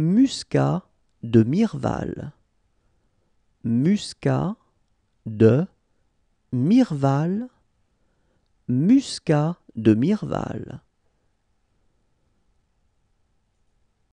Muscat de Mirval. Muscat de Mirval. Muscat de Mirval.